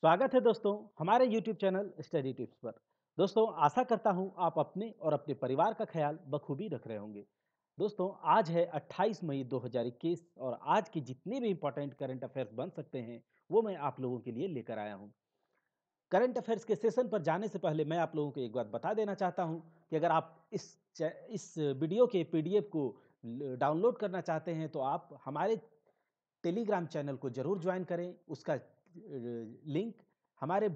स्वागत है दोस्तों हमारे YouTube चैनल स्टडी टिप्स पर दोस्तों आशा करता हूँ आप अपने और अपने परिवार का ख्याल बखूबी रख रहे होंगे दोस्तों आज है 28 मई 2021 और आज के जितने भी इंपॉर्टेंट करंट अफेयर्स बन सकते हैं वो मैं आप लोगों के लिए लेकर आया हूँ करंट अफेयर्स के सेशन पर जाने से पहले मैं आप लोगों को एक बात बता देना चाहता हूँ कि अगर आप इस इस वीडियो के पी को डाउनलोड करना चाहते हैं तो आप हमारे टेलीग्राम चैनल को जरूर ज्वाइन करें उसका लिंक हमारे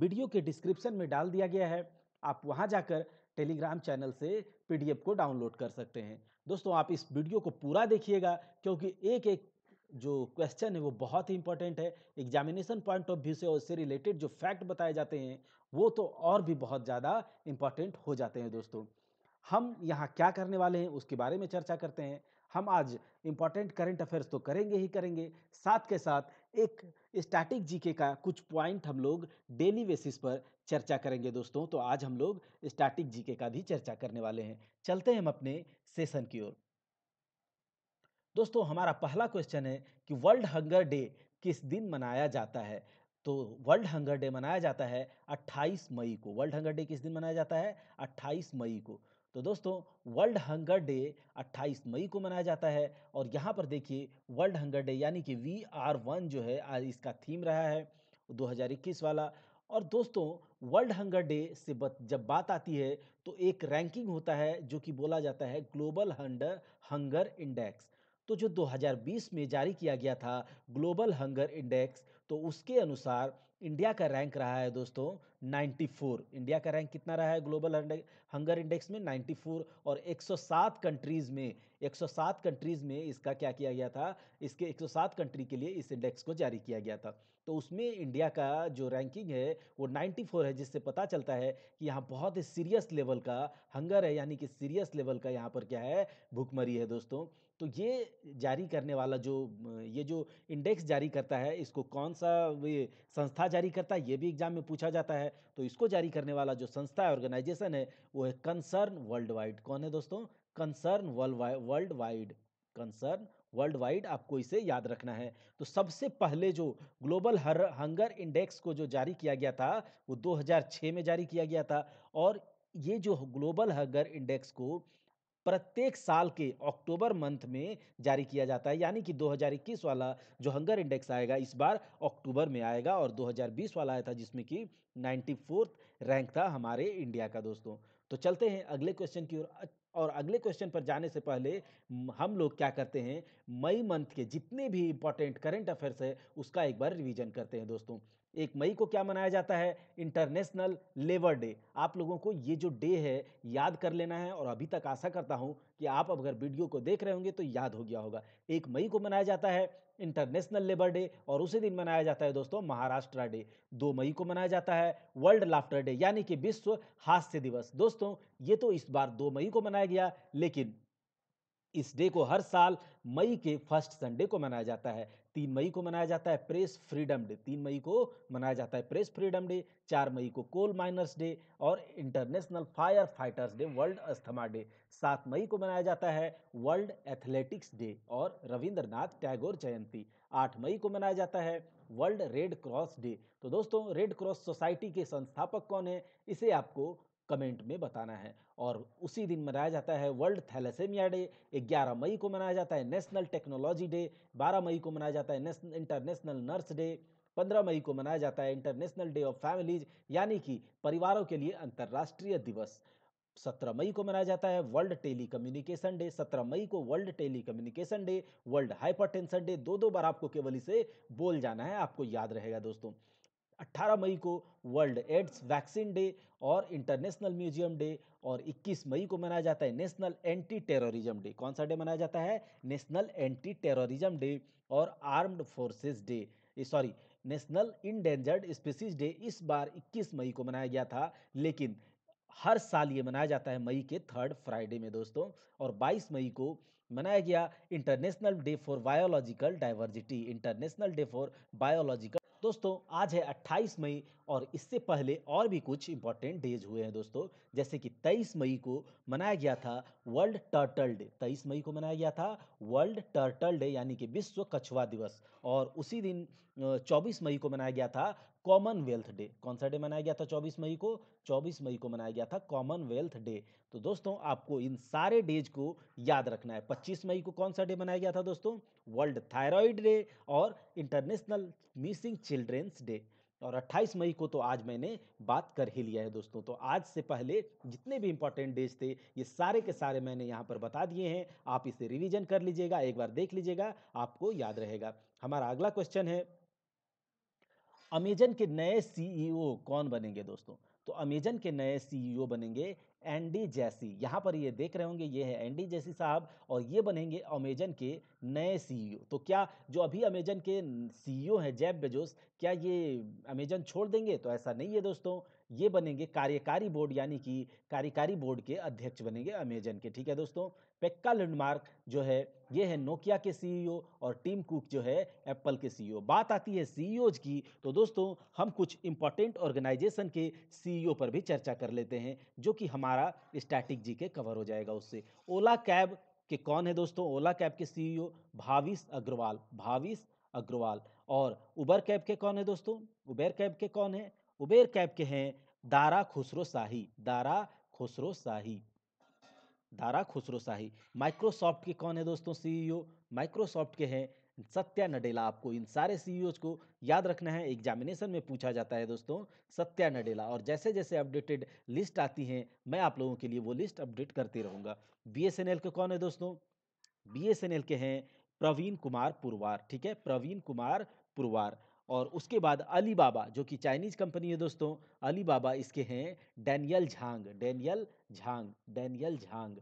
वीडियो के डिस्क्रिप्शन में डाल दिया गया है आप वहां जाकर टेलीग्राम चैनल से पी को डाउनलोड कर सकते हैं दोस्तों आप इस वीडियो को पूरा देखिएगा क्योंकि एक एक जो क्वेश्चन है वो बहुत ही इंपॉर्टेंट है एग्जामिनेशन पॉइंट ऑफ व्यू से उससे रिलेटेड जो फैक्ट बताए जाते हैं वो तो और भी बहुत ज़्यादा इंपॉर्टेंट हो जाते हैं दोस्तों हम यहाँ क्या करने वाले हैं उसके बारे में चर्चा करते हैं हम आज इंपॉर्टेंट करेंट अफेयर्स तो करेंगे ही करेंगे साथ के साथ एक स्टैटिक जीके का कुछ पॉइंट हम लोग डेली बेसिस पर चर्चा करेंगे दोस्तों तो आज हम लोग स्टैटिक जीके का भी चर्चा करने वाले हैं चलते हैं हम अपने सेशन की ओर दोस्तों हमारा पहला क्वेश्चन है कि वर्ल्ड हंगर डे किस दिन मनाया जाता है तो वर्ल्ड हंगर डे मनाया जाता है 28 मई को वर्ल्ड हंगर डे किस दिन मनाया जाता है 28 मई को तो दोस्तों वर्ल्ड हंगर डे 28 मई को मनाया जाता है और यहाँ पर देखिए वर्ल्ड हंगर डे यानी कि वी आर वन जो है आज इसका थीम रहा है 2021 वाला और दोस्तों वर्ल्ड हंगर डे से बत, जब बात आती है तो एक रैंकिंग होता है जो कि बोला जाता है ग्लोबल हंडर हंगर इंडेक्स तो जो 2020 में जारी किया गया था ग्लोबल हंगर इंडेक्स तो उसके अनुसार इंडिया का रैंक रहा है दोस्तों 94 इंडिया का रैंक कितना रहा है ग्लोबल हंगर इंडेक्स में 94 और 107 कंट्रीज में 107 कंट्रीज में इसका क्या किया गया था इसके 107 कंट्री के लिए इस इंडेक्स को जारी किया गया था तो उसमें इंडिया का जो रैंकिंग है वो 94 है जिससे पता चलता है कि यहाँ बहुत ही सीरियस लेवल का हंगर है यानी कि सीरियस लेवल का यहाँ पर क्या है भुखमरी है दोस्तों तो ये जारी करने वाला जो ये जो इंडेक्स जारी करता है इसको कौन सा संस्था जारी करता है ये भी एग्जाम में पूछा जाता है तो इसको जारी करने वाला जो संस्था है ऑर्गेनाइजेशन है वो है कंसर्न वर्ल्ड वाइड कौन है दोस्तों concern world wide concern world wide आपको इसे याद रखना है तो सबसे पहले जो ग्लोबल हर हंगर इंडेक्स को जो जारी किया गया था वो 2006 में जारी किया गया था और ये जो ग्लोबल हंगर इंडेक्स को प्रत्येक साल के अक्टूबर मंथ में जारी किया जाता है यानी कि 2021 वाला जो हंगर इंडेक्स आएगा इस बार अक्टूबर में आएगा और 2020 वाला आया था जिसमें कि नाइन्टी रैंक था हमारे इंडिया का दोस्तों तो चलते हैं अगले क्वेश्चन की ओर और अगले क्वेश्चन पर जाने से पहले हम लोग क्या करते हैं मई मंथ के जितने भी इंपॉर्टेंट करेंट अफेयर्स है उसका एक बार रिवीजन करते हैं दोस्तों एक मई को क्या मनाया जाता है इंटरनेशनल लेबर डे आप लोगों को ये जो डे है याद कर लेना है और अभी तक आशा करता हूँ कि आप अगर वीडियो को देख रहे होंगे तो याद हो गया होगा एक मई को मनाया जाता है इंटरनेशनल लेबर डे और उसी दिन मनाया जाता है दोस्तों महाराष्ट्र डे दो मई को मनाया जाता है वर्ल्ड लाफ्टर डे यानी कि विश्व हास्य दिवस दोस्तों ये तो इस बार दो मई को मनाया गया लेकिन इस डे को हर साल मई के फर्स्ट संडे को मनाया जाता है तीन मई को मनाया जाता है प्रेस फ्रीडम डे तीन मई को मनाया जाता है प्रेस फ्रीडम डे चार मई को कोल माइनर्स डे और international firefighters day world asthma day सात मई को मनाया जाता है वर्ल्ड एथलेटिक्स डे और रविंद्रनाथ टैगोर जयंती आठ मई को मनाया जाता है वर्ल्ड रेड क्रॉस डे तो दोस्तों रेड क्रॉस सोसाइटी के संस्थापक कौन है इसे आपको कमेंट में बताना है और उसी दिन मनाया जाता है वर्ल्ड थैलेसेमिया डे 11 मई को मनाया जाता है नेशनल टेक्नोलॉजी डे 12 मई को मनाया जाता है इंटरनेशनल नर्स डे 15 मई को मनाया जाता है इंटरनेशनल डे ऑफ फैमिलीज यानी कि परिवारों के लिए अंतर्राष्ट्रीय दिवस सत्रह मई को मनाया जाता है वर्ल्ड टेली कम्युनिकेशन डे सत्रह मई को world telecommunication day world hypertension day दो दो बार आपको केवल इसे बोल जाना है आपको याद रहेगा दोस्तों 18 मई को वर्ल्ड एड्स वैक्सीन डे और इंटरनेशनल म्यूजियम डे और 21 मई को मनाया जाता है नेशनल एंटी टेररिज्म डे कौन सा डे मनाया जाता है नेशनल एंटी टेररिज्म डे और armed forces day sorry national endangered species day इस बार 21 मई को मनाया गया था लेकिन हर साल ये मनाया जाता है मई के थर्ड फ्राइडे में दोस्तों और 22 मई को मनाया गया international day for biological diversity international day for biological दोस्तों आज है 28 मई और इससे पहले और भी कुछ इंपॉर्टेंट डेज हुए हैं दोस्तों जैसे कि 23 मई को मनाया गया था वर्ल्ड टर्टल डे 23 मई को मनाया गया था वर्ल्ड टर्टल डे यानी कि विश्व कछुआ दिवस और उसी दिन 24 मई को मनाया गया था कॉमनवेल्थ डे कौन सा डे मनाया गया था 24 मई को 24 मई को मनाया गया था कॉमनवेल्थ डे तो दोस्तों आपको इन सारे डेज को याद रखना है 25 मई को कौन सा डे मनाया गया था दोस्तों वर्ल्ड थायराइड डे और इंटरनेशनल मिसिंग चिल्ड्रेंस डे और 28 मई को तो आज मैंने बात कर ही लिया है दोस्तों तो आज से पहले जितने भी इंपॉर्टेंट डेज थे ये सारे के सारे मैंने यहाँ पर बता दिए हैं आप इसे रिवीजन कर लीजिएगा एक बार देख लीजिएगा आपको याद रहेगा हमारा अगला क्वेश्चन है अमेजन के नए सीईओ e कौन बनेंगे दोस्तों तो अमेजन के नए सीईओ e बनेंगे एंडी जैसी यहाँ पर ये देख रहे होंगे ये है एंडी जैसी साहब और ये बनेंगे अमेजन के नए सीईओ e तो क्या जो अभी अमेजन के सीईओ हैं जैब बेजोस क्या ये अमेजन छोड़ देंगे तो ऐसा नहीं है दोस्तों ये बनेंगे कार्यकारी बोर्ड यानी कि कार्यकारी बोर्ड के अध्यक्ष बनेंगे अमेजन के ठीक है दोस्तों पेक्का लैंडमार्क जो है ये है नोकिया के सीईओ e और टीम कुक जो है एप्पल के सीईओ e बात आती है सीईओज e की तो दोस्तों हम कुछ इंपॉर्टेंट ऑर्गेनाइजेशन के सीईओ पर भी चर्चा कर लेते हैं जो कि हमारा स्टैटिक जी के कवर हो जाएगा उससे ओला कैब के कौन है दोस्तों ओला कैब के सीईओ भाविस अग्रवाल भाविस अग्रवाल और उबर कैब के कौन है दोस्तों उबेर कैब के कौन है उबेर कैब के हैं Dara Khosrowshahi Dara Khosrowshahi Dara Khosrowshahi Microsoft के कौन है दोस्तों सीईओ माइक्रोसॉफ्ट e के हैं सत्या नडेला आपको इन सारे सीईओज e को याद रखना है एग्जामिनेशन में पूछा जाता है दोस्तों सत्या नडेला और जैसे जैसे अपडेटेड लिस्ट आती हैं मैं आप लोगों के लिए वो लिस्ट अपडेट करते रहूँगा एल के कौन है दोस्तों एल के हैं प्रवीण कुमार पुरवार ठीक है प्रवीण कुमार पुरवार और उसके बाद अली बाबा जो कि चाइनीज़ कंपनी है दोस्तों अली बाबा इसके हैं Daniel Zhang Daniel Zhang Daniel Zhang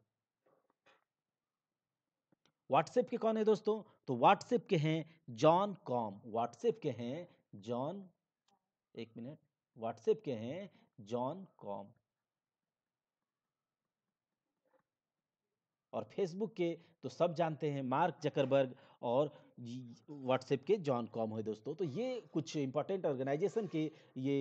WhatsApp के कौन है दोस्तों तो व्हाट्सएप के हैं जॉन कॉम व्हाट्सएप के हैं जॉन एक मिनट व्हाट्सएप के हैं जॉन कॉम और फेसबुक के तो सब जानते हैं मार्क जकरबर्ग और व्हाट्सएप के जॉन कॉम है दोस्तों तो ये कुछ इंपॉर्टेंट ऑर्गेनाइजेशन के ये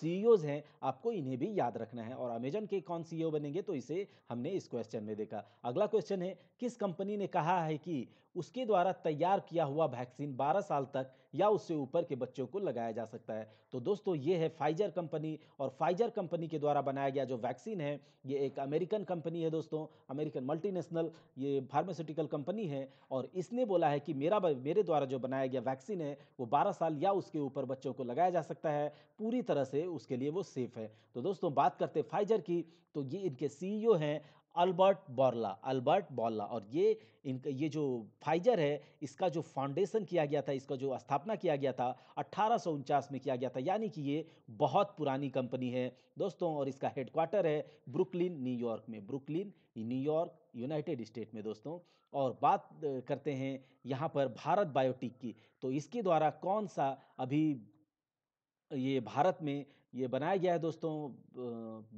सी हैं आपको इन्हें भी याद रखना है और अमेजन के कौन सी बनेंगे तो इसे हमने इस क्वेश्चन में देखा अगला क्वेश्चन है किस कंपनी ने कहा है कि उसके द्वारा तैयार किया हुआ वैक्सीन 12 साल तक या उससे ऊपर के बच्चों को लगाया जा सकता है तो दोस्तों ये है फाइजर कंपनी और फाइजर कंपनी के द्वारा बनाया गया जो वैक्सीन है ये एक अमेरिकन कंपनी है दोस्तों अमेरिकन मल्टीनेशनल ये फार्मास्यूटिकल कंपनी है और इसने बोला है कि मेरा मेरे द्वारा जो बनाया गया वैक्सीन है वो बारह साल या उसके ऊपर बच्चों को लगाया जा सकता है पूरी तरह से उसके लिए वो सेफ है तो दोस्तों बात करते फाइजर की तो ये इनके सी हैं अल्बर्ट बॉर्ला अल्बर्ट बॉर्ला और ये इनका ये जो फाइजर है इसका जो फाउंडेशन किया गया था इसका जो स्थापना किया गया था अट्ठारह में किया गया था यानी कि ये बहुत पुरानी कंपनी है दोस्तों और इसका हेडक्वार्टर है ब्रुकलिन न्यूयॉर्क में ब्रुकलिन न्यूयॉर्क यूनाइटेड स्टेट में दोस्तों और बात करते हैं यहाँ पर भारत बायोटिक की तो इसके द्वारा कौन सा अभी ये भारत में ये बनाया गया है दोस्तों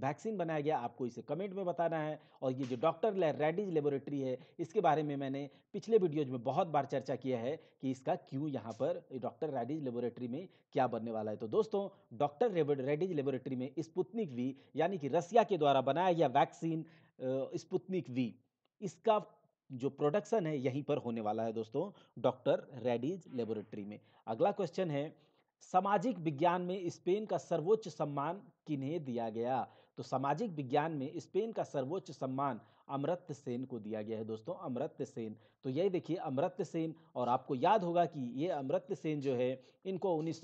वैक्सीन बनाया गया आपको इसे कमेंट में बताना है और ये जो डॉक्टर रेड्डीज लेबोरेटरी है इसके बारे में मैंने पिछले वीडियोज में बहुत बार चर्चा किया है कि इसका क्यों यहाँ पर डॉक्टर रेडीज़ लेबोरेटरी में क्या बनने वाला है तो दोस्तों डॉक्टर रेडीज़ लेबोरेटरी में स्पुतनिक वी यानी कि रसिया के द्वारा बनाया गया वैक्सीन स्पुतनिक वी इसका जो प्रोडक्शन है यहीं पर होने वाला है दोस्तों डॉक्टर रेडीज लेबोरेटरी में अगला क्वेश्चन है सामाजिक विज्ञान में स्पेन का सर्वोच्च सम्मान किन्हें दिया गया तो सामाजिक विज्ञान में स्पेन का सर्वोच्च सम्मान अमृत सेन को दिया गया है दोस्तों अमृत सेन तो यही देखिए अमृत सेन और आपको याद होगा कि ये अमृत सेन जो है इनको उन्नीस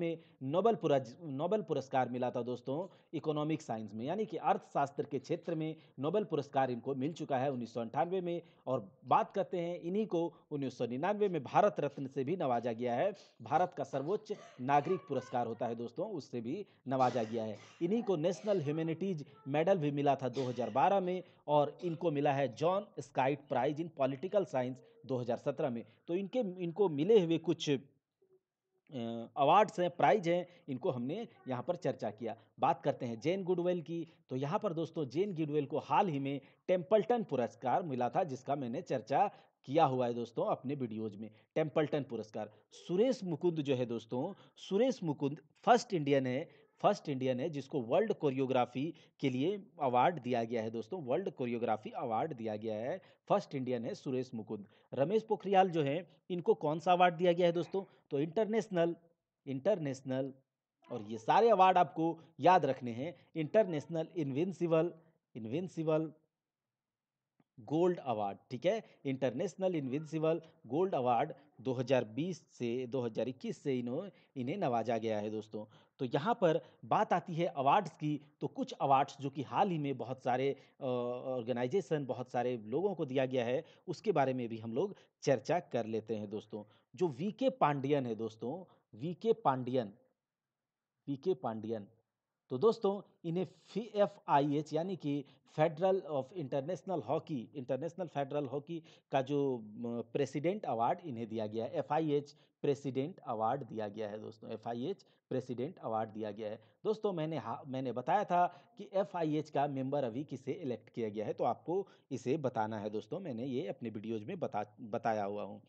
में नोबल पुरज नोबल पुरस्कार मिला था दोस्तों इकोनॉमिक साइंस में यानी कि अर्थशास्त्र के क्षेत्र में नोबल पुरस्कार इनको मिल चुका है उन्नीस में और बात करते हैं इन्हीं को उन्नीस में भारत रत्न से भी नवाजा गया है भारत का सर्वोच्च नागरिक पुरस्कार होता है दोस्तों उससे भी नवाजा गया है इन्हीं को नेशनल ह्यूमेनिटीज मेडल भी मिला था बारह में और इनको मिला है Johan Skytte prize in political science 2017 में तो इनके इनको मिले हुए कुछ अवार्ड्स हैं प्राइज हैं इनको हमने यहाँ पर चर्चा किया बात करते हैं जेन गुडवेल की तो यहाँ पर दोस्तों जेन गुडवेल को हाल ही में टेम्पल्टन पुरस्कार मिला था जिसका मैंने चर्चा किया हुआ है दोस्तों अपने वीडियोज में टेम्पल्टन पुरस्कार सुरेश मुकुंद जो है दोस्तों सुरेश मुकुंद फर्स्ट इंडियन है फर्स्ट इंडियन है जिसको वर्ल्ड कोरियोग्राफी के लिए अवार्ड दिया गया है दोस्तों वर्ल्ड कोरियोग्राफी अवार्ड दिया गया है फर्स्ट इंडियन है सुरेश मुकुंद रमेश पोखरियाल जो है इनको कौन सा अवार्ड दिया गया है दोस्तों तो इंटरनेशनल इंटरनेशनल और ये सारे अवार्ड आपको याद रखने हैं international invincible invincible gold award ठीक है इंटरनेशनल इनविजिबल गोल्ड अवार्ड 2020 से 2021 से इन्हों इन्हें नवाजा गया है दोस्तों तो यहाँ पर बात आती है अवार्ड्स की तो कुछ अवार्ड्स जो कि हाल ही में बहुत सारे ऑर्गेनाइजेशन बहुत सारे लोगों को दिया गया है उसके बारे में भी हम लोग चर्चा कर लेते हैं दोस्तों जो वी के पांडियन है दोस्तों V K Pandian we K Pandian तो दोस्तों इन्हें फी एफ आई एच यानी कि federal of international hockey international federal hockey का जो प्रेसिडेंट अवार्ड इन्हें दिया गया है F I H president award दिया गया है दोस्तों F I H president award दिया गया है दोस्तों मैंने मैंने बताया था कि एफ आई एच का मेंबर अभी किसे इलेक्ट किया गया है तो आपको इसे बताना है दोस्तों मैंने ये अपने वीडियोज में बता बताया हुआ हूँ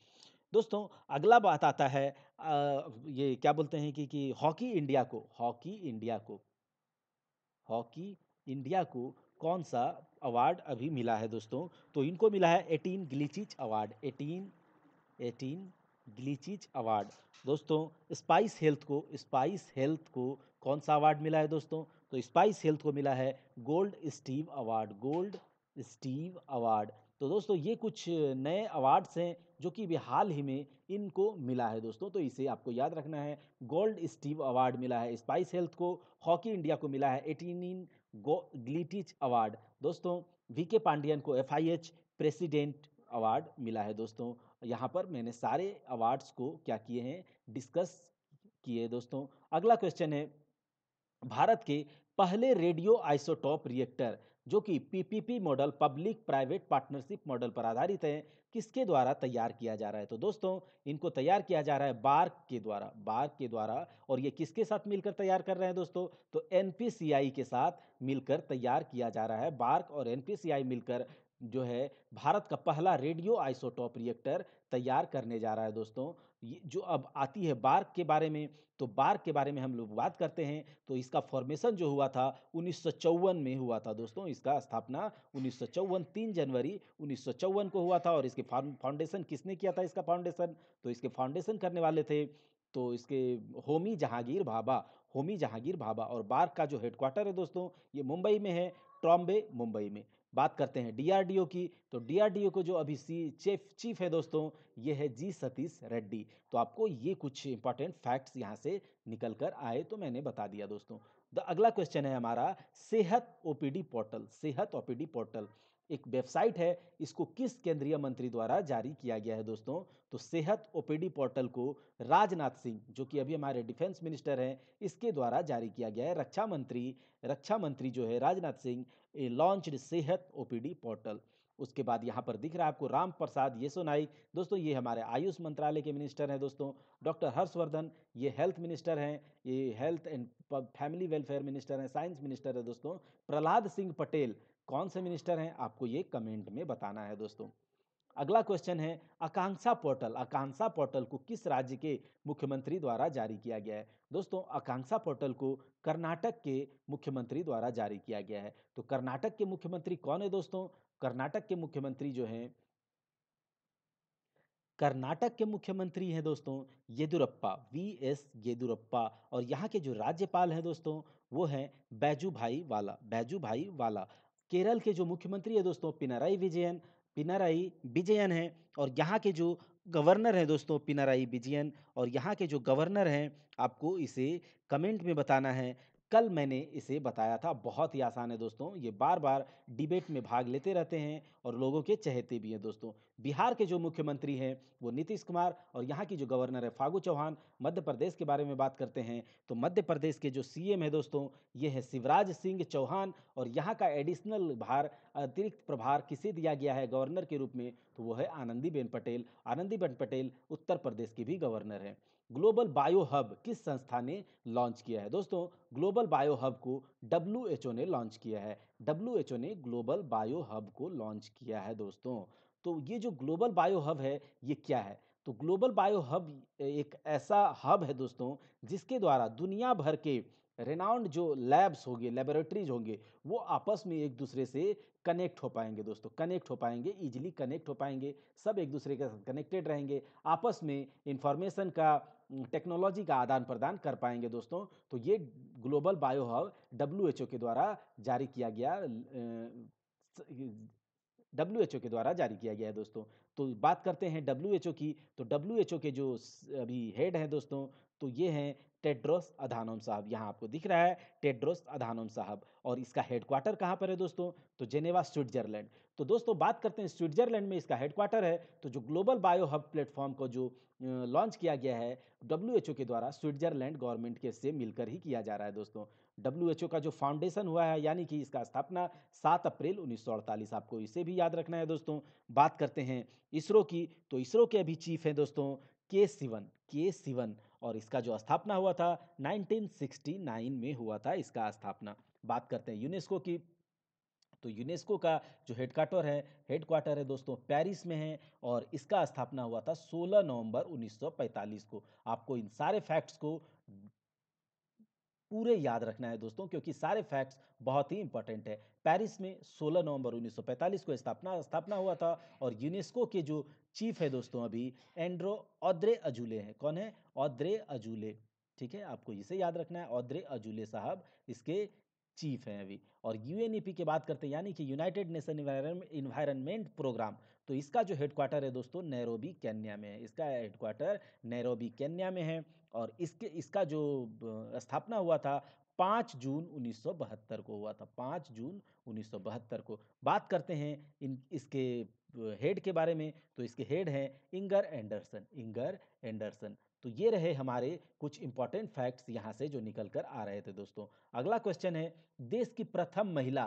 दोस्तों अगला बात आता है आ, ये क्या बोलते हैं कि कि हॉकी इंडिया को हॉकी इंडिया को हॉकी इंडिया को कौन सा अवार्ड अभी मिला है दोस्तों तो इनको मिला है eighteen glitch award eighteen eighteen glitch award दोस्तों स्पाइस हेल्थ को स्पाइस हेल्थ को कौन सा अवार्ड मिला है दोस्तों तो स्पाइस हेल्थ को मिला है gold Stevie award gold Stevie award तो दोस्तों ये कुछ नए अवार्ड्स हैं जो कि भी हाल ही में इनको मिला है दोस्तों तो इसे आपको याद रखना है गोल्ड स्टीव अवार्ड मिला है स्पाइस हेल्थ को हॉकी इंडिया को मिला है एटीन ग्लिटिच अवार्ड दोस्तों वी के पांडियन को एफ प्रेसिडेंट अवार्ड मिला है दोस्तों यहाँ पर मैंने सारे अवार्ड्स को क्या किए हैं डिस्कस किए दोस्तों अगला क्वेश्चन है भारत के पहले रेडियो आइसोटॉप रिएक्टर जो कि PPP model public private partnership model पर आधारित है किसके द्वारा तैयार किया जा रहा है तो दोस्तों इनको तैयार किया जा रहा है बार्क के द्वारा बार्क के द्वारा और ये किसके साथ मिलकर तैयार कर रहे हैं दोस्तों तो एन के साथ मिलकर तैयार किया जा रहा है बार्क और एन मिलकर जो है भारत का पहला रेडियो आइसोटॉप रिएक्टर तैयार करने जा रहा है दोस्तों जो अब आती है बार्क के बारे में तो बार्क के बारे में हम लोग बात करते हैं तो इसका फॉर्मेशन जो हुआ था उन्नीस में हुआ था दोस्तों इसका स्थापना उन्नीस सौ तीन जनवरी उन्नीस को हुआ था और इसके फाउंडेशन किसने किया था इसका फाउंडेशन तो इसके फाउंडेशन करने वाले थे तो इसके होमी जहांगीर भाभा होमी जहांगीर भाभा और बार्क का जो हेडक्वार्टर है दोस्तों ये मुंबई में है ट्रॉम्बे मुंबई में बात करते हैं डीआरडीओ की तो डीआरडीओ को जो अभी सी चीफ चीफ है दोस्तों ये है जी सतीश रेड्डी तो आपको ये कुछ इंपॉर्टेंट फैक्ट्स यहाँ से निकल कर आए तो मैंने बता दिया दोस्तों द अगला क्वेश्चन है हमारा Sehat OPD portal Sehat OPD portal एक वेबसाइट है इसको किस केंद्रीय मंत्री द्वारा जारी किया गया है दोस्तों तो सेहत ओपीडी पोर्टल को राजनाथ सिंह जो कि अभी हमारे डिफेंस मिनिस्टर हैं इसके द्वारा जारी किया गया है रक्षा मंत्री रक्षा मंत्री जो है Rajnath Singh launched Sehat OPD portal उसके बाद यहाँ पर दिख रहा है आपको राम प्रसाद सोनाई दोस्तों ये हमारे आयुष मंत्रालय के मिनिस्टर हैं दोस्तों डॉक्टर हर्षवर्धन ये हेल्थ मिनिस्टर हैं ये health and family welfare minister हैं साइंस मिनिस्टर हैं दोस्तों प्रहलाद सिंह पटेल कौन से मिनिस्टर हैं आपको ये कमेंट में बताना है दोस्तों अगला क्वेश्चन है आकांक्षा पोर्टल आकांक्षा पोर्टल को किस राज्य के मुख्यमंत्री द्वारा जारी किया गया है दोस्तों आकांक्षा पोर्टल को कर्नाटक के मुख्यमंत्री द्वारा जारी किया गया है तो कर्नाटक के मुख्यमंत्री कौन है दोस्तों कर्नाटक के मुख्यमंत्री जो हैं कर्नाटक के मुख्यमंत्री हैं दोस्तों येदुरप्पा वी एस येदुरप्पा और यहाँ के जो राज्यपाल हैं दोस्तों वो हैं बैजू भाई वाला बैजू भाई वाला केरल के जो मुख्यमंत्री है दोस्तों पिनाराई विजयन पिनाराई विजयन है और यहाँ के जो गवर्नर हैं दोस्तों पिनाराई विजयन और यहाँ के जो गवर्नर हैं आपको इसे कमेंट में बताना है कल मैंने इसे बताया था बहुत ही आसान है दोस्तों ये बार बार डिबेट में भाग लेते रहते हैं और लोगों के चहेते भी हैं दोस्तों बिहार के जो मुख्यमंत्री हैं वो नीतीश कुमार और यहाँ की जो गवर्नर है फागू चौहान मध्य प्रदेश के बारे में बात करते हैं तो मध्य प्रदेश के जो सी है दोस्तों ये है शिवराज सिंह चौहान और यहाँ का एडिशनल भार अतिरिक्त प्रभार किसे दिया गया है गवर्नर के रूप में तो वो है आनंदीबेन पटेल आनंदीबेन पटेल उत्तर प्रदेश के भी गवर्नर है ग्लोबल बायो हब किस संस्था ने लॉन्च किया है दोस्तों ग्लोबल बायो हब को डब्ल्यू ने लॉन्च किया है डब्ल्यू ने ग्लोबल बायो हब को लॉन्च किया है दोस्तों तो ये जो ग्लोबल बायो हब है ये क्या है तो ग्लोबल बायो हब एक ऐसा हब है दोस्तों जिसके द्वारा दुनिया भर के रेनाउंड जो लैब्स होंगे लेबोरेटरीज होंगे वो आपस में एक दूसरे से कनेक्ट हो पाएंगे दोस्तों कनेक्ट हो पाएंगे इजीली कनेक्ट हो पाएंगे सब एक दूसरे के साथ कनेक्टेड रहेंगे आपस में इंफॉर्मेशन का टेक्नोलॉजी का आदान प्रदान कर पाएंगे दोस्तों तो ये ग्लोबल बायो हब डब्ल्यू के द्वारा जारी किया गया डब्ल्यू के द्वारा जारी किया गया है दोस्तों तो बात करते हैं डब्ल्यू की तो डब्ल्यू के जो अभी हेड हैं दोस्तों तो ये हैं टेड्रोस अधानोम साहब यहाँ आपको दिख रहा है टेड्रोस अधानोम साहब और इसका हेडक्वार्टर कहाँ पर है दोस्तों तो जेनेवा स्विट्जरलैंड तो दोस्तों बात करते हैं स्विट्जरलैंड में इसका हेडक्वार्टर है तो जो ग्लोबल बायो हब प्लेटफॉर्म को जो लॉन्च किया गया है डब्ल्यू के द्वारा स्विट्जरलैंड गवर्नमेंट के से मिलकर ही किया जा रहा है दोस्तों डब्ल्यू का जो फाउंडेशन हुआ है यानी कि इसका स्थापना 7 अप्रैल उन्नीस आपको इसे भी याद रखना है दोस्तों बात करते हैं इसरो की तो इसरो के अभी चीफ हैं दोस्तों के सिवन के सिवन और इसका जो स्थापना हुआ था 1969 में हुआ था इसका स्थापना बात करते हैं यूनेस्को की तो यूनेस्को का जो हेडक्वार्टर है हेडक्वार्टर है दोस्तों पेरिस में है और इसका स्थापना हुआ था 16 नवंबर 1945 को आपको इन सारे फैक्ट्स को पूरे याद रखना है दोस्तों क्योंकि सारे फैक्ट्स बहुत ही इंपॉर्टेंट है पेरिस में 16 नवंबर 1945 को स्थापना स्थापना हुआ था और यूनेस्को के जो चीफ है दोस्तों अभी एंड्रो ऑद्रे अजूले हैं कौन है ऑद्रे अजूले ठीक है आपको इसे याद रखना है ओद्रे अजूले साहब इसके चीफ हैं अभी और यू e की बात करते हैं यानी कि यूनाइटेड नेशन इन्वायरमेंट प्रोग्राम तो इसका जो हेडक्वार्टर है दोस्तों नैरोबी केन्या में है इसका हेडक्वार्टर नैरोबी केन्या में है और इसके इसका जो स्थापना हुआ था पाँच जून 1972 को हुआ था पाँच जून 1972 को बात करते हैं इन इसके हेड के बारे में तो इसके हेड हैं इंगर एंडरसन इंगर एंडरसन तो ये रहे हमारे कुछ इंपॉर्टेंट फैक्ट्स यहाँ से जो निकल कर आ रहे थे दोस्तों अगला क्वेश्चन है देश की प्रथम महिला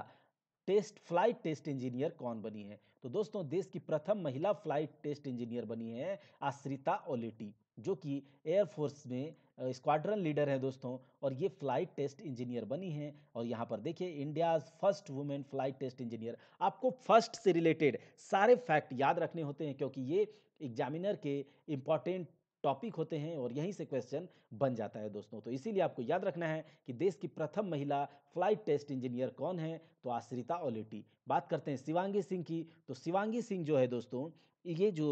टेस्ट फ्लाइट टेस्ट इंजीनियर कौन बनी है तो दोस्तों देश की प्रथम महिला फ्लाइट टेस्ट इंजीनियर बनी है आश्रिता ओलेटी जो कि एयरफोर्स में स्क्वाड्रन लीडर हैं दोस्तों और ये फ्लाइट टेस्ट इंजीनियर बनी हैं और यहाँ पर देखिए India's first women flight test engineer आपको फर्स्ट से रिलेटेड सारे फैक्ट याद रखने होते हैं क्योंकि ये एग्जामिनर के इम्पॉर्टेंट टॉपिक होते हैं और यहीं से क्वेश्चन बन जाता है दोस्तों तो इसीलिए आपको याद रखना है कि देश की प्रथम महिला फ्लाइट टेस्ट इंजीनियर कौन है तो आश्रिता ओलेटी बात करते हैं शिवांगी सिंह की तो शिवांगी सिंह जो है दोस्तों ये जो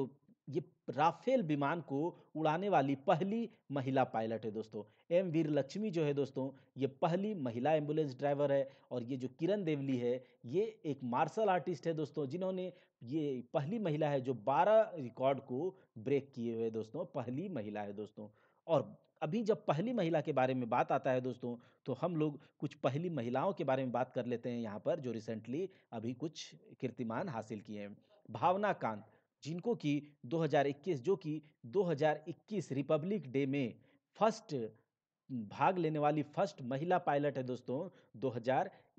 ये राफेल विमान को उड़ाने वाली पहली महिला पायलट है दोस्तों एम वीर लक्ष्मी जो है दोस्तों ये पहली महिला एम्बुलेंस ड्राइवर है और ये जो किरण देवली है ये एक मार्शल आर्टिस्ट है दोस्तों जिन्होंने ये पहली महिला है जो 12 रिकॉर्ड को ब्रेक किए हुए दोस्तों पहली महिला है दोस्तों और अभी जब पहली महिला के बारे में बात आता है दोस्तों तो हम लोग कुछ पहली महिलाओं के बारे में बात कर लेते हैं यहाँ पर जो रिसेंटली अभी कुछ कीर्तिमान हासिल किए हैं भावना कांत जिनको कि 2021 जो कि 2021 रिपब्लिक डे में फर्स्ट भाग लेने वाली फर्स्ट महिला पायलट है दोस्तों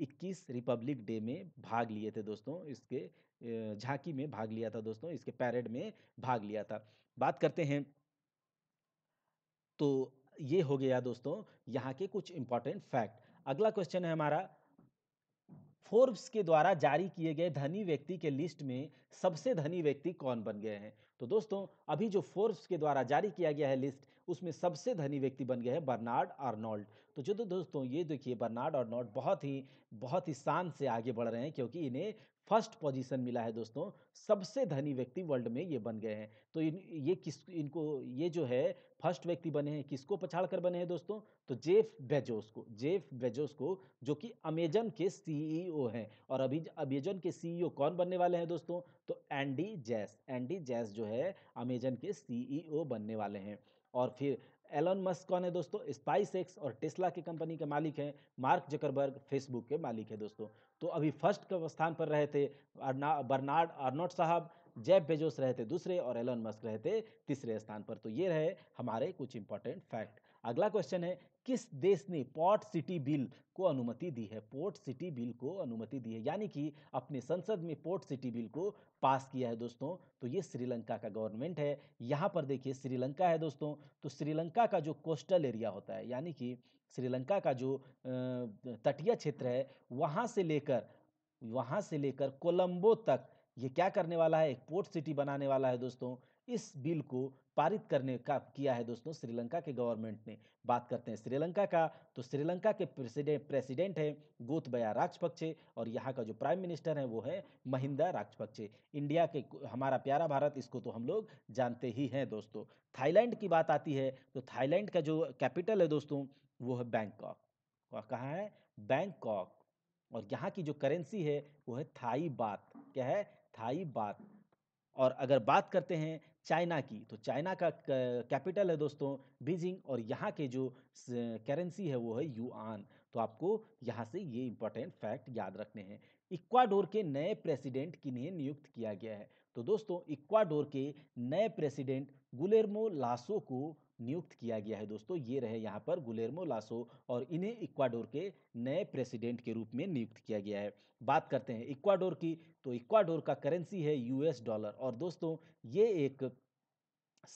21 रिपब्लिक डे में भाग लिए थे दोस्तों इसके झांकी में भाग लिया था दोस्तों इसके पैरेड में भाग लिया था बात करते हैं तो ये हो गया दोस्तों यहाँ के कुछ इंपॉर्टेंट फैक्ट अगला क्वेश्चन है हमारा फोर्ब्स के द्वारा जारी किए गए धनी व्यक्ति के लिस्ट में सबसे धनी व्यक्ति कौन बन गए हैं तो दोस्तों अभी जो फोर्ब्स के द्वारा जारी किया गया है लिस्ट उसमें सबसे धनी व्यक्ति बन गया है बर्नार्ड आर्नोल्ड तो जो तो दोस्तों ये देखिए बर्नार्ड आर्नोल्ड बहुत ही बहुत ही शान से आगे बढ़ रहे हैं क्योंकि इन्हें फर्स्ट पोजीशन मिला है दोस्तों सबसे धनी व्यक्ति वर्ल्ड में ये बन गए हैं तो इन ये किस इनको ये जो है फर्स्ट व्यक्ति बने हैं किसको पछाड़ कर बने हैं दोस्तों तो जेफ बेजोस को जेफ बेजोस को जो कि अमेजन के सीईओ e हैं और अभी अमेजन के सीईओ e कौन बनने वाले हैं दोस्तों तो एंडी जैस एंडी जैस जो है अमेजन के सीईओ e बनने वाले हैं और फिर एलन मस्क कौन है दोस्तों स्पाइस एक्स और टेस्ला की कंपनी के मालिक हैं मार्क जकरबर्ग फेसबुक के मालिक है दोस्तों तो अभी फर्स्ट स्थान पर रहे थे बर्नार्ड आर्नोट साहब जैब बेजोस रहे थे दूसरे और एलन मस्क रहे थे तीसरे स्थान पर तो ये रहे हमारे कुछ इंपॉर्टेंट फैक्ट अगला क्वेश्चन है किस देश ने पोर्ट सिटी बिल को अनुमति दी है पोर्ट सिटी बिल को अनुमति दी है यानी कि अपने संसद में पोर्ट सिटी बिल को पास किया है दोस्तों तो ये श्रीलंका का गवर्नमेंट है यहाँ पर देखिए श्रीलंका है दोस्तों तो श्रीलंका का जो कोस्टल एरिया होता है यानी कि श्रीलंका का जो तटीय क्षेत्र है वहाँ से लेकर वहाँ से लेकर कोलंबो तक ये क्या करने वाला है एक पोर्ट सिटी बनाने वाला है दोस्तों इस बिल को पारित करने का किया है दोस्तों श्रीलंका के गवर्नमेंट ने बात करते हैं श्रीलंका का तो श्रीलंका के प्रेसिडेंट प्रेसिडेंट हैं गोतबया राजपक्षे और यहाँ का जो प्राइम मिनिस्टर है वो है महिंदा राजपक्षे इंडिया के हमारा प्यारा भारत इसको तो हम लोग जानते ही हैं दोस्तों थाईलैंड की बात आती है तो थाईलैंड का जो कैपिटल है दोस्तों वो है बैंकॉक और कहाँ है बैंकॉक और यहाँ की जो करेंसी है वो है थाई बात क्या है थाई बात और अगर बात करते हैं चाइना की तो चाइना का कैपिटल है दोस्तों बीजिंग और यहाँ के जो करेंसी है वो है यूआन तो आपको यहाँ से ये इंपॉर्टेंट फैक्ट याद रखने हैं इक्वाडोर के नए प्रेसिडेंट किन्हें नियुक्त किया गया है तो दोस्तों इक्वाडोर के नए प्रेसिडेंट गुलेरमो लासो को नियुक्त किया गया है दोस्तों ये रहे यहाँ पर गुलेरमो लासो और इन्हें इक्वाडोर के नए प्रेसिडेंट के रूप में नियुक्त किया गया है बात करते हैं इक्वाडोर की तो इक्वाडोर का करेंसी है यूएस डॉलर और दोस्तों ये एक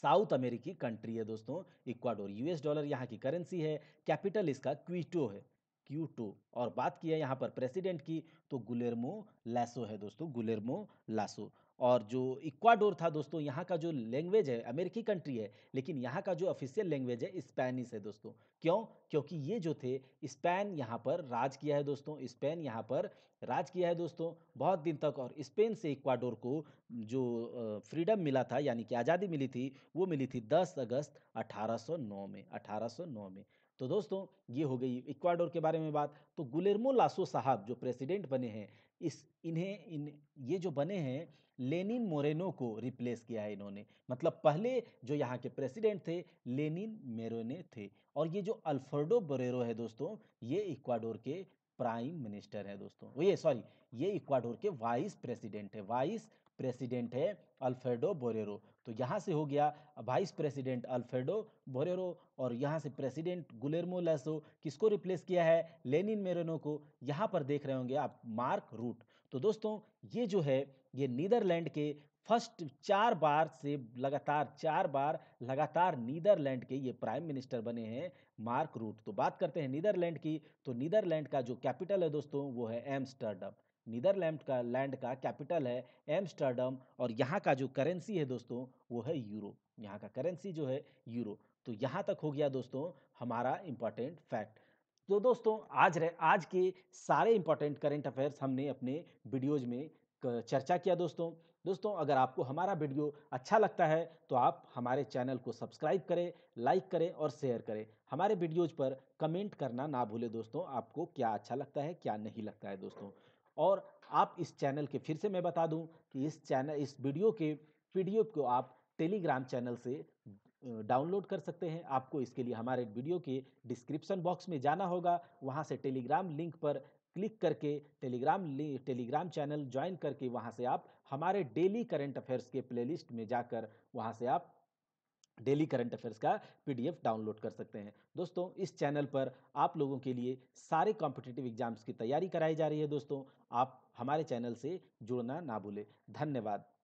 साउथ अमेरिकी कंट्री है दोस्तों इक्वाडोर यूएस डॉलर यहाँ की करेंसी है कैपिटल इसका क्वीटो है क्यूटो और बात किया यहाँ पर प्रेसिडेंट की तो गुलेरमो लासो है दोस्तों गुलेरमो लासो और जो इक्वाडोर था दोस्तों यहाँ का जो लैंग्वेज है अमेरिकी कंट्री है लेकिन यहाँ का जो ऑफिशियल लैंग्वेज है स्पेनिश है दोस्तों क्यों क्योंकि ये जो थे स्पेन यहाँ पर राज किया है दोस्तों स्पेन यहाँ पर राज किया है दोस्तों बहुत दिन तक और स्पेन से इक्वाडोर को जो फ्रीडम मिला था यानी कि आज़ादी मिली थी वो मिली थी दस अगस्त अठारह में अठारह में तो दोस्तों ये हो गई इक्वाडोर के बारे में बात तो गुलेरमो लासो साहब जो प्रेसिडेंट बने हैं इस इन्हें इन ये जो बने हैं लेनिन मोरेनो को रिप्लेस किया है इन्होंने मतलब पहले जो यहाँ के प्रेसिडेंट थे लेनिन मेरोने थे और ये जो अल्फर्डो बोरेरो है दोस्तों ये इक्वाडोर के प्राइम मिनिस्टर है दोस्तों ये सॉरी ये इक्वाडोर के वाइस प्रेसिडेंट है वाइस प्रेसिडेंट है अल्फ्रेडो बोरेरो तो यहाँ से हो गया वाइस प्रेसिडेंट अल्फ्रेडो बोरेरो और यहाँ से प्रेसिडेंट गुलेरमो लेसो किसको रिप्लेस किया है लेनिन मेरेनो को यहाँ पर देख रहे होंगे आप मार्क रूट तो दोस्तों ये जो है ये नीदरलैंड के फर्स्ट चार बार से लगातार चार बार लगातार नीदरलैंड के ये प्राइम मिनिस्टर बने हैं मार्क रूट तो बात करते हैं नीदरलैंड की तो नीदरलैंड का जो कैपिटल है दोस्तों वो है एम्स्टर्डम नीदरलैंड का लैंड का कैपिटल है एम्स्टर्डम और यहाँ का जो करेंसी है दोस्तों वो है यूरो यहाँ का करेंसी जो है यूरो तो यहाँ तक हो गया दोस्तों हमारा इम्पॉर्टेंट फैक्ट तो दोस्तों आज रहे आज के सारे इम्पॉर्टेंट करेंट अफेयर्स हमने अपने वीडियोज में चर्चा किया दोस्तों दोस्तों अगर आपको हमारा वीडियो अच्छा लगता है तो आप हमारे चैनल को सब्सक्राइब करें लाइक करें और शेयर करें हमारे वीडियोज पर कमेंट करना ना भूलें दोस्तों आपको क्या अच्छा लगता है क्या नहीं लगता है दोस्तों और आप इस चैनल के फिर से मैं बता दूं कि इस चैनल इस वीडियो के पीडीएफ को आप टेलीग्राम चैनल से डाउनलोड कर सकते हैं आपको इसके लिए हमारे वीडियो के डिस्क्रिप्शन बॉक्स में जाना होगा वहाँ से टेलीग्राम लिंक पर क्लिक करके टेलीग्राम टेलीग्राम चैनल ज्वाइन करके वहाँ से आप हमारे डेली करेंट अफेयर्स के प्लेलिस्ट में जाकर वहाँ से आप डेली करंट अफेयर्स का पीडीएफ डाउनलोड कर सकते हैं दोस्तों इस चैनल पर आप लोगों के लिए सारे कॉम्पिटेटिव एग्जाम्स की तैयारी कराई जा रही है दोस्तों आप हमारे चैनल से जुड़ना ना भूलें धन्यवाद